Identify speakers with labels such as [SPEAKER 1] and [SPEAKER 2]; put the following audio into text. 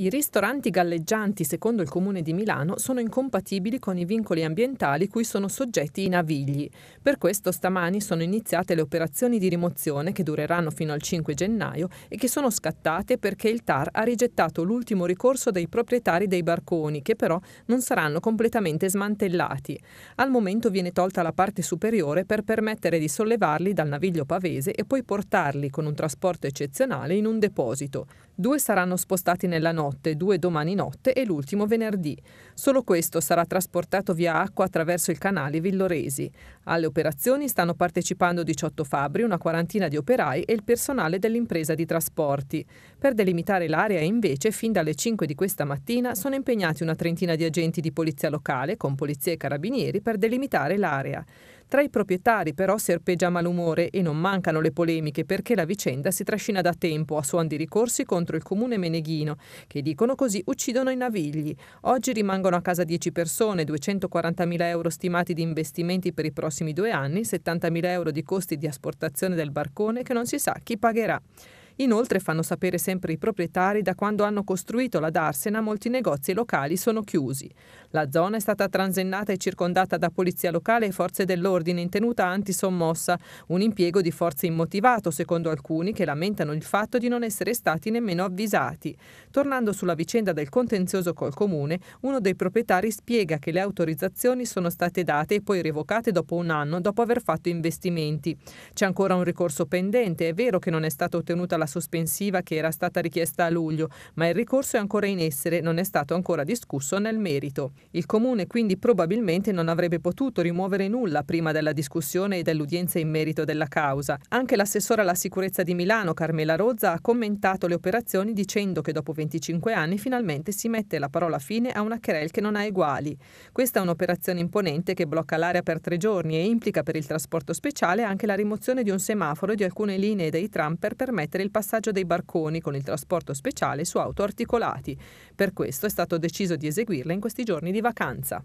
[SPEAKER 1] I ristoranti galleggianti, secondo il Comune di Milano, sono incompatibili con i vincoli ambientali cui sono soggetti i navigli. Per questo stamani sono iniziate le operazioni di rimozione che dureranno fino al 5 gennaio e che sono scattate perché il TAR ha rigettato l'ultimo ricorso dei proprietari dei barconi, che però non saranno completamente smantellati. Al momento viene tolta la parte superiore per permettere di sollevarli dal naviglio pavese e poi portarli con un trasporto eccezionale in un deposito. Due saranno spostati nella notte notte, due domani notte e l'ultimo venerdì. Solo questo sarà trasportato via acqua attraverso il canale Villoresi. Alle operazioni stanno partecipando 18 fabbri, una quarantina di operai e il personale dell'impresa di trasporti. Per delimitare l'area invece, fin dalle 5 di questa mattina sono impegnati una trentina di agenti di polizia locale con polizia e carabinieri per delimitare l'area. Tra i proprietari però serpeggia malumore e non mancano le polemiche perché la vicenda si trascina da tempo a suon di ricorsi contro il comune meneghino, che dicono così uccidono i navigli. Oggi rimangono a casa 10 persone, 240.000 euro stimati di investimenti per i prossimi due anni, 70.000 euro di costi di asportazione del barcone che non si sa chi pagherà. Inoltre fanno sapere sempre i proprietari da quando hanno costruito la Darsena molti negozi locali sono chiusi. La zona è stata transennata e circondata da polizia locale e forze dell'ordine in tenuta antisommossa, un impiego di forze immotivato secondo alcuni che lamentano il fatto di non essere stati nemmeno avvisati. Tornando sulla vicenda del contenzioso col comune, uno dei proprietari spiega che le autorizzazioni sono state date e poi revocate dopo un anno dopo aver fatto investimenti. C'è ancora un ricorso pendente, è vero che non è stata ottenuta la sospensiva che era stata richiesta a luglio, ma il ricorso è ancora in essere, non è stato ancora discusso nel merito. Il Comune quindi probabilmente non avrebbe potuto rimuovere nulla prima della discussione e dell'udienza in merito della causa. Anche l'assessore alla sicurezza di Milano, Carmela Rozza, ha commentato le operazioni dicendo che dopo 25 anni finalmente si mette la parola fine a una querel che non ha eguali. Questa è un'operazione imponente che blocca l'area per tre giorni e implica per il trasporto speciale anche la rimozione di un semaforo e di alcune linee dei tram per permettere il passaggio passaggio dei barconi con il trasporto speciale su auto articolati. Per questo è stato deciso di eseguirla in questi giorni di vacanza.